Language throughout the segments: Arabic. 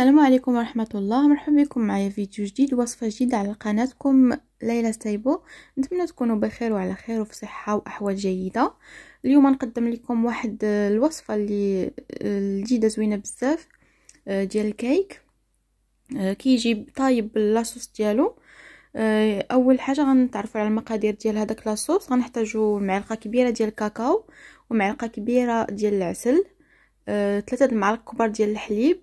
السلام عليكم ورحمة الله مرحبا بكم معايا فيديو جديد وصفة جديدة على قناتكم ليلى سايبو نتمنى تكونوا بخير وعلى خير وفي صحة وأحوال جيدة اليوم نقدم لكم واحد الوصفة اللي جديدة زوينة بزاف آه، ديال الكيك آه، كيجي طايب لاصوص ديالو آه، اول حاجه غنتعرفوا على المقادير ديال هذاك لاصوص غنحتاجو معلقه كبيره ديال الكاكاو ومعلقه كبيره ديال العسل ثلاثه المعالق كبار ديال الحليب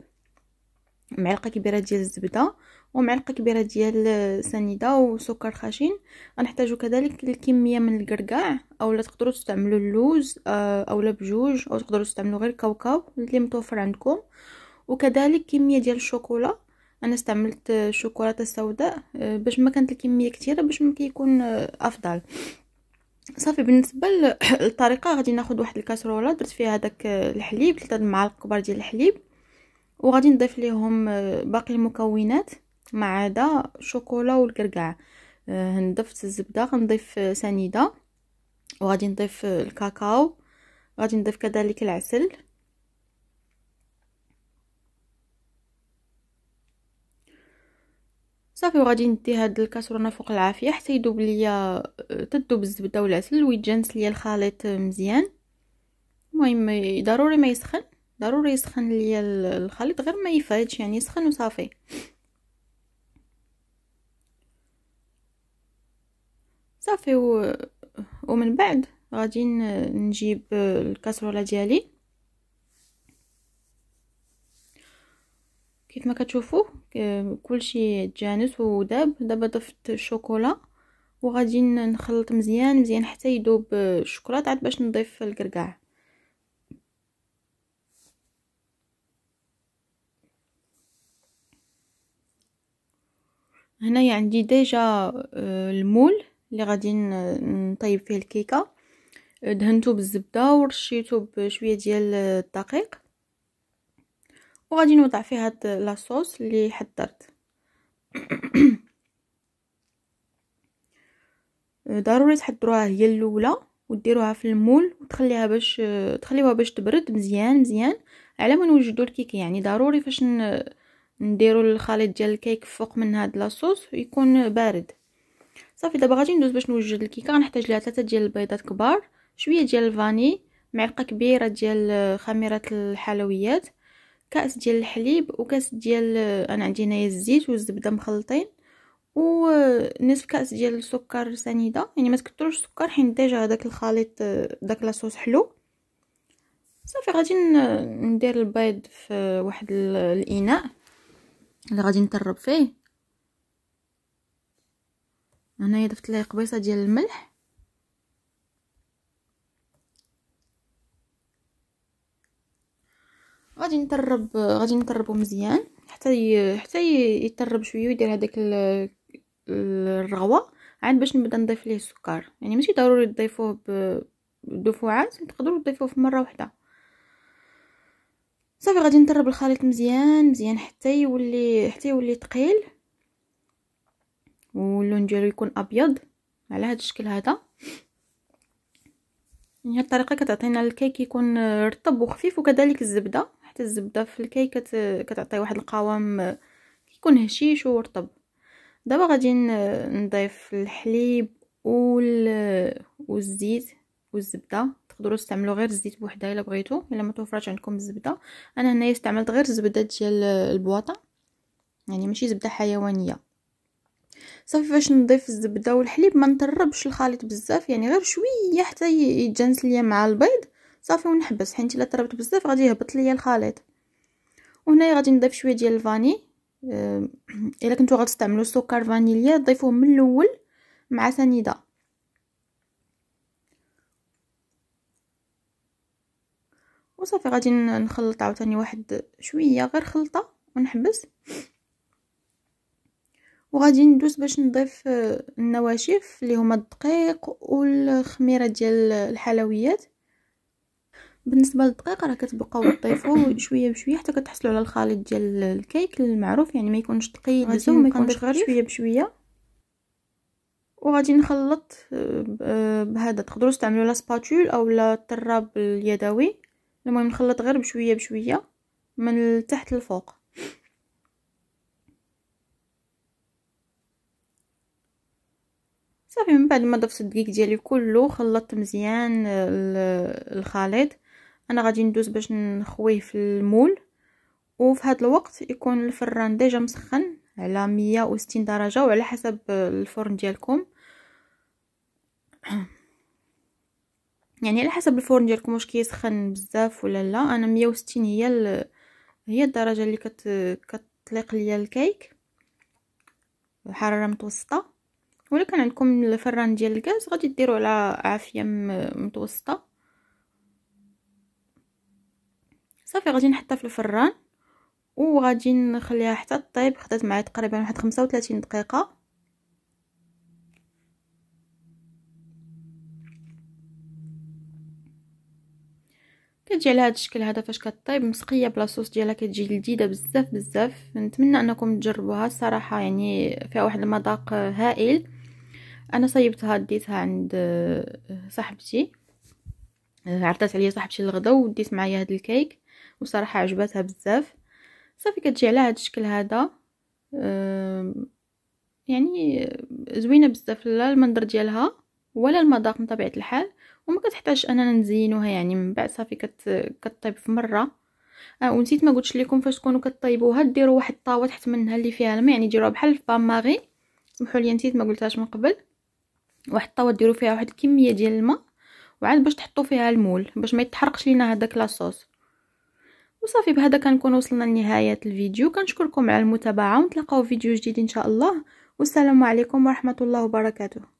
معلقه كبيره ديال الزبده ومعلقه كبيره ديال سنيده وسكر خشن غنحتاجو كذلك الكميه من الكركاع اولا تقدروا تستعملوا اللوز آه، اولا بجوج او تقدروا تستعملوا غير كاوكاو اللي متوفر عندكم وكذلك كميه ديال الشوكولا انا استعملت الشوكولاته السوداء آه، باش ما كانت الكميه كثيره باش ما كيكون آه، افضل صافي بالنسبه للطريقه غادي ناخذ واحد الكاسروله درت فيها داك الحليب ثلاثه المعالق كبار ديال الحليب وغادي نضيف ليهم آه، باقي المكونات ما عدا الشوكولا والكركاع آه، نضفت الزبده غنضيف آه، سنيده وغادي نضيف الكاكاو غادي نضيف كذلك العسل صافي وغادي ندي هاد الكاسرونه فوق العافيه حتى يذوب ليا تذوب الزبده والعسل ويتجانس ليا الخليط مزيان المهم ضروري ما يسخن ضروري يسخن ليا الخليط غير ما يفادش يعني يسخن وصافي صافي و... ومن بعد غادي نجيب الكاسرولة ديالي كيف ما كتشوفوا كلشي جانس وداب دابا ضفت الشوكولا وغادي نخلط مزيان مزيان حتى يذوب الشوكولاط عاد باش نضيف الكركاع هنايا عندي ديجا آه، المول اللي غادي نطيب فيه الكيكه آه، دهنته بالزبده ورشيته بشويه ديال آه، الدقيق وغادي نوضع فيه هاد لاصوص اللي حضرت ضروري تحضروها هي الاولى وديروها في المول وتخليها باش تخليوها باش تبرد مزيان مزيان على ما نوجدوا الكيكه يعني ضروري فاش ن... نديرو الخليط ديال الكيك فوق من هاد لاصوص يكون بارد صافي دابا غادي ندوز باش نوجد الكيكه غنحتاج ليها ثلاثه ديال البيضات كبار شويه ديال الفاني معلقه كبيره ديال خميره الحلويات كاس ديال الحليب وكاس ديال انا عندي هنايا الزيت والزبده مخلطين ونصف كاس ديال السكر سنيده يعني ما تكثروش السكر حين ديجا هذاك الخليط داك لاصوص حلو صافي غادي ندير البيض في واحد الاناء اللي غادي نطرب فيه هنايا ضفت ليه قبيصه ديال الملح غادي نطرب غادي نطربو مزيان حتى ي... حتى يطرب شويه ويدير هذاك ال... الرغوه عاد باش نبدا نضيف ليه السكر يعني ماشي ضروري تضيفوه بدفعات تقدروا تضيفوه في مره واحده صافي غادي نضرب الخليط مزيان مزيان حتى يولي حتى يولي ثقيل واللون ديالو يكون ابيض على هذا الشكل هذا هي الطريقه كتعطينا الكيك يكون رطب وخفيف وكذلك الزبده حتى الزبده في الكيك كت... كتعطي واحد القوام كيكون هشيش ورطب دابا غادي نضيف الحليب والزيت والزبده تقدروا تستعملوا غير الزيت بوحده الا بغيتو الا ما توفرش عندكم الزبده انا هنايا استعملت غير الزبده ديال البواطه يعني ماشي زبده حيوانيه صافي فاش نضيف الزبده والحليب ما نطربش الخليط بزاف يعني غير شويه حتى يتجانس ليا مع البيض صافي ونحبس حيت الا طربت بزاف غادي يهبط ليا الخليط وهنايا غادي نضيف شويه ديال الفاني آه، الا كنتو غتستعملوا سكر فانيليا ضيفوه من الاول مع سنيده وصافي غادي نخلط عاوتاني واحد شويه غير خلطه ونحبس وغادي ندوز باش نضيف آه، النواشف اللي هما الدقيق والخميره ديال الحلويات بالنسبه للدقيق راه كتبقاو تضيفوا شويه بشويه حتى كتحصلوا على الخليط ديال الكيك المعروف يعني ما يكونش ثقيل بزاف وما يكونش غير شويه بشويه وغادي نخلط آه، آه، بهذا تقدروا تستعملوا لا سباتول او لا الطراب اليدوي المهم نخلط غير بشويه بشويه من التحت للفوق صافي من بعد ما ضفت الدقيق ديالي كله خلطت مزيان الخليط انا غادي ندوز باش نخويه في المول وفي هذا الوقت يكون الفران ديجا مسخن على 160 درجه وعلى حسب الفرن ديالكم يعني على حسب الفرن ديالكم واش كيسخن بزاف ولا لا انا 160 هي ال... هي الدرجه اللي كت... كتطلق ليا الكيك حراره متوسطه ولا كان عندكم الفران ديال الغاز غادي ديروا على عافيه متوسطه صافي غادي نحطها في الفران وغادي نخليها حتى طيب خدات معايا تقريبا واحد 35 دقيقه كتجي على هذا الشكل هذا فاش كطيب مسقيه بلا صوص ديالها كتجي لذيذه بزاف بزاف نتمنى انكم تجربوها الصراحه يعني فيها واحد المذاق هائل انا صيبتها ديتها عند آه، صاحبتي آه، عرضت عليا صاحبتي الغدا وديت معايا هذا الكيك وصراحه عجبتها بزاف صافي كتجي على هذا الشكل هذا آه، يعني زوينه بزاف لا المنظر ديالها ولا المذاق من طبيعه الحال وما كتحتاجش اننا نزينوها يعني من بعد صافي كت... كطيب في مره آه ونسيت ما قلتش لكم فاش تكونوا كطيبوها ديروا واحد الطاوه تحت منها اللي فيها الماء يعني ديروها بحال البان ماغي سمحوا لي نسيت ما قلتهاش من قبل واحد الطاوه ديروا فيها واحد الكميه ديال الماء وعاد باش تحطوا فيها المول باش ما يتحرقش لينا هذاك لاصوص وصافي بهذا كنكون وصلنا لنهايه الفيديو كنشكركم على المتابعه ونتلاقاو في فيديو جديد ان شاء الله والسلام عليكم ورحمه الله وبركاته